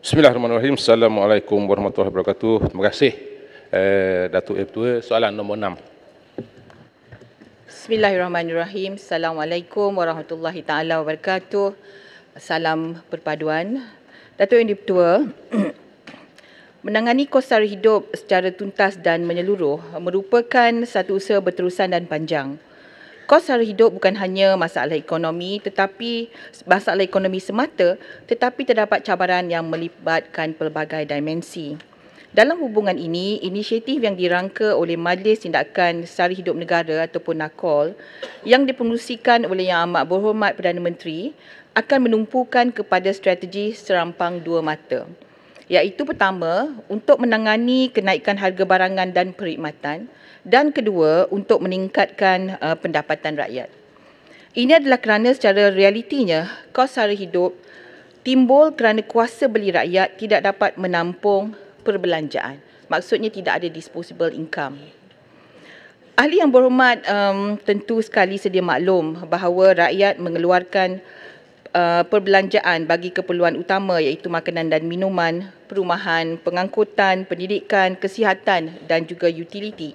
Bismillahirrahmanirrahim. Assalamualaikum warahmatullahi wabarakatuh. Terima kasih eh, Datuk Ibtua. Soalan nombor 6. Bismillahirrahmanirrahim. Assalamualaikum warahmatullahi taala wabarakatuh. Salam perpaduan. Datuk Yang Dipertua, menangani kosar hidup secara tuntas dan menyeluruh merupakan satu usaha berterusan dan panjang kos sara hidup bukan hanya masalah ekonomi tetapi masalah ekonomi semata tetapi terdapat cabaran yang melibatkan pelbagai dimensi. Dalam hubungan ini, inisiatif yang dirangka oleh Majlis Tindakan Sara Hidup Negara ataupun NAKOL yang dipengerusikan oleh Yang Amat Berhormat Perdana Menteri akan menumpukan kepada strategi serampang dua mata. Iaitu pertama, untuk menangani kenaikan harga barangan dan perkhidmatan, dan kedua untuk meningkatkan uh, pendapatan rakyat. Ini adalah kerana secara realitinya kos sara hidup timbul kerana kuasa beli rakyat tidak dapat menampung perbelanjaan. Maksudnya tidak ada disposable income. Ahli yang berhormat um, tentu sekali sedia maklum bahawa rakyat mengeluarkan Uh, perbelanjaan bagi keperluan utama iaitu makanan dan minuman, perumahan, pengangkutan, pendidikan, kesihatan dan juga utiliti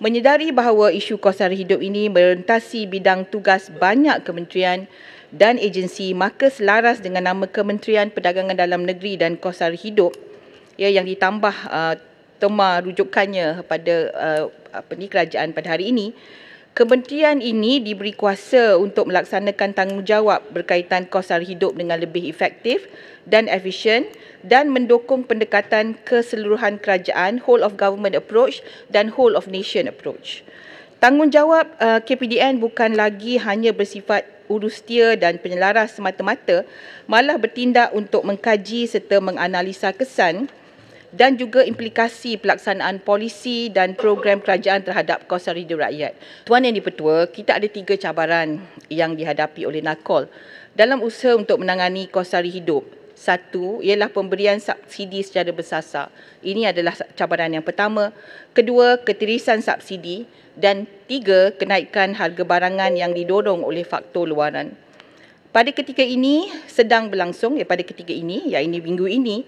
menyedari bahawa isu kosan hidup ini merentasi bidang tugas banyak kementerian dan agensi maka selaras dengan nama Kementerian Perdagangan Dalam Negeri dan Kosan Hidup ya yang ditambah uh, tema rujukannya pada uh, apa ni kerajaan pada hari ini Kementerian ini diberi kuasa untuk melaksanakan tanggungjawab berkaitan kos sara hidup dengan lebih efektif dan efisien dan mendukung pendekatan keseluruhan kerajaan whole of government approach dan whole of nation approach. Tanggungjawab uh, eh, KPDN bukan lagi hanya bersifat urus urustia dan penyelaras semata-mata, malah bertindak untuk mengkaji serta menganalisa kesan dan juga implikasi pelaksanaan polisi dan program kerajaan terhadap kos sara hidup rakyat. Tuan yang dipertua, kita ada tiga cabaran yang dihadapi oleh NAKOL dalam usaha untuk menangani kos sara hidup. Satu ialah pemberian subsidi secara bersasar. Ini adalah cabaran yang pertama. Kedua, ketirisan subsidi dan tiga, kenaikan harga barangan yang didorong oleh faktor luaran. Pada ketika ini sedang berlangsung ya pada ketika ini ya ini minggu ini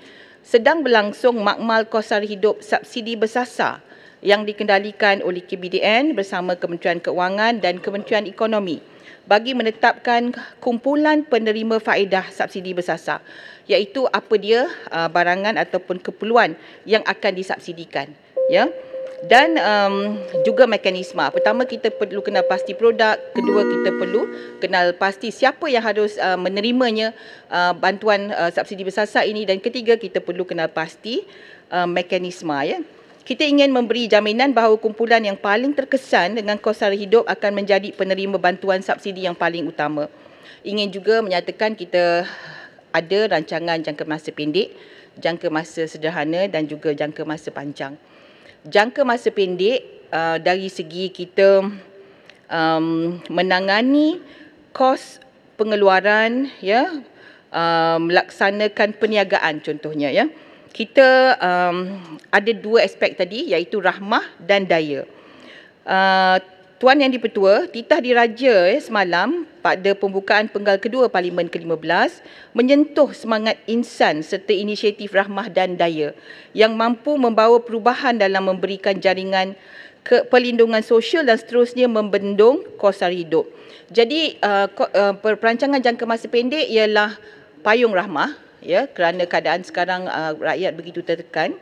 sedang berlangsung makmal kosar hidup subsidi bersasar yang dikendalikan oleh KBDN bersama Kementerian Keuangan dan Kementerian Ekonomi bagi menetapkan kumpulan penerima faedah subsidi bersasar iaitu apa dia ah, barangan ataupun keperluan yang akan disubsidikan ya dan um, juga mekanisme. Pertama kita perlu kenal pasti produk, kedua kita perlu kenal pasti siapa yang harus uh, menerimanya uh, bantuan uh, subsidi bersasar ini dan ketiga kita perlu kenal pasti uh, mekanisme ya. Kita ingin memberi jaminan bahawa kumpulan yang paling terkesan dengan kos sara hidup akan menjadi penerima bantuan subsidi yang paling utama. Ingin juga menyatakan kita ada rancangan jangka masa pendek, jangka masa sederhana dan juga jangka masa panjang jangka masa pendek uh, dari segi kita um, menangani kos pengeluaran ya um, melaksanakan perniagaan contohnya ya kita um, ada dua aspek tadi iaitu rahmah dan daya uh, Tuan Yang di-Pertua, titah diraja eh, semalam pada pembukaan penggal kedua Parlimen ke-15 menyentuh semangat insan serta inisiatif rahmah dan daya yang mampu membawa perubahan dalam memberikan jaringan ke perlindungan sosial dan seterusnya membendung kosar hidup. Jadi uh, uh, perancangan jangka masa pendek ialah payung rahmah ya kerana keadaan sekarang uh, rakyat begitu tertekan.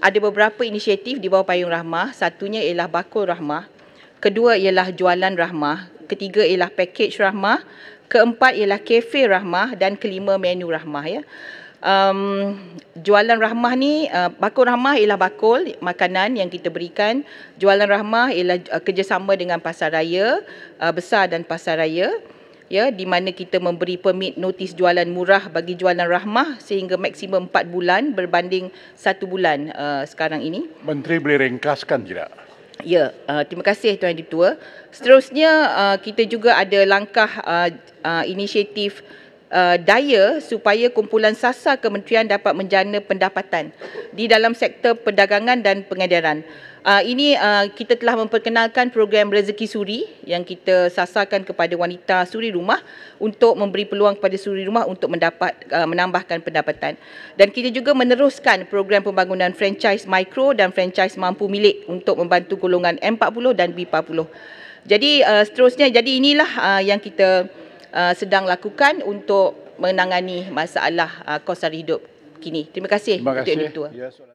Ada beberapa inisiatif di bawah payung rahmah, satunya ialah bakul rahmah kedua ialah jualan rahmah, ketiga ialah package rahmah, keempat ialah kafe rahmah dan kelima menu rahmah ya. Um, jualan rahmah ni uh, bakul rahmah ialah bakul makanan yang kita berikan. Jualan rahmah ialah uh, kerjasama dengan pasar raya uh, besar dan pasar raya ya di mana kita memberi permit notis jualan murah bagi jualan rahmah sehingga maksimum 4 bulan berbanding 1 bulan uh, sekarang ini. Menteri boleh ringkaskan tidak? Ya, uh, terima kasih Tuan Ketua. Seterusnya uh, kita juga ada langkah uh, uh, inisiatif uh, daya supaya kumpulan sasa kementerian dapat menjana pendapatan di dalam sektor perdagangan dan pengedaran. Uh, ini uh, kita telah memperkenalkan program rezeki suri yang kita sasarkan kepada wanita suri rumah untuk memberi peluang kepada suri rumah untuk mendapat uh, menambahkan pendapatan dan kita juga meneruskan program pembangunan franchise mikro dan franchise mampu milik untuk membantu golongan M40 dan B40. Jadi uh, seterusnya jadi inilah uh, yang kita Uh, sedang lakukan untuk menangani masalah uh, kos sara hidup kini. Terima kasih. Terima kasih.